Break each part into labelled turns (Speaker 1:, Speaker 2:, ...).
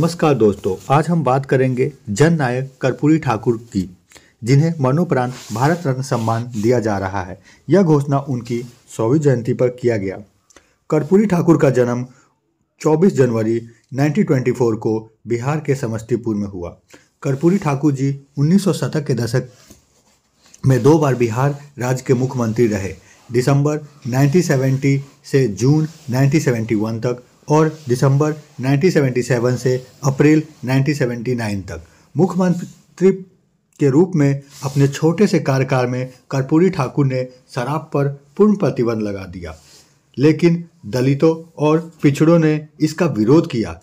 Speaker 1: नमस्कार दोस्तों आज हम बात करेंगे जन नायक कर्पूरी ठाकुर की जिन्हें मरणोपरांत भारत रत्न सम्मान दिया जा रहा है यह घोषणा उनकी सौवीं जयंती पर किया गया कर्पूरी ठाकुर का जन्म 24 जनवरी 1924 को बिहार के समस्तीपुर में हुआ कर्पूरी ठाकुर जी उन्नीस के दशक में दो बार बिहार राज्य के मुख्यमंत्री रहे दिसंबर 1970 से जून 1971 तक और दिसंबर 1977 से अप्रैल 1979 तक मुख्यमंत्री के रूप में अपने छोटे से कार्यकाल में कर्पूरी ठाकुर ने शराब पर पूर्ण प्रतिबंध लगा दिया लेकिन दलितों और पिछड़ों ने इसका विरोध किया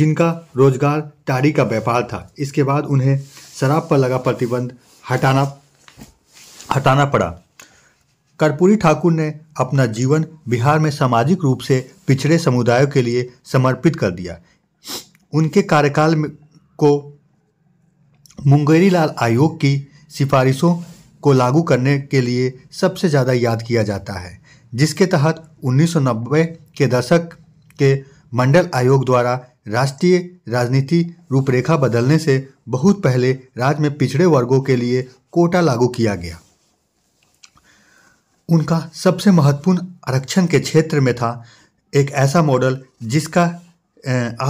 Speaker 1: जिनका रोजगार टाड़ी का व्यापार था इसके बाद उन्हें शराब पर लगा प्रतिबंध हटाना हटाना पड़ा कर्पूरी ठाकुर ने अपना जीवन बिहार में सामाजिक रूप से पिछड़े समुदायों के लिए समर्पित कर दिया उनके कार्यकाल में को मुंगेरी लाल आयोग की सिफारिशों को लागू करने के लिए सबसे ज़्यादा याद किया जाता है जिसके तहत 1990 के दशक के मंडल आयोग द्वारा राष्ट्रीय राजनीति रूपरेखा बदलने से बहुत पहले राज्य में पिछड़े वर्गों के लिए कोटा लागू किया गया उनका सबसे महत्वपूर्ण आरक्षण के क्षेत्र में था एक ऐसा मॉडल जिसका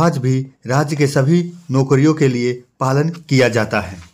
Speaker 1: आज भी राज्य के सभी नौकरियों के लिए पालन किया जाता है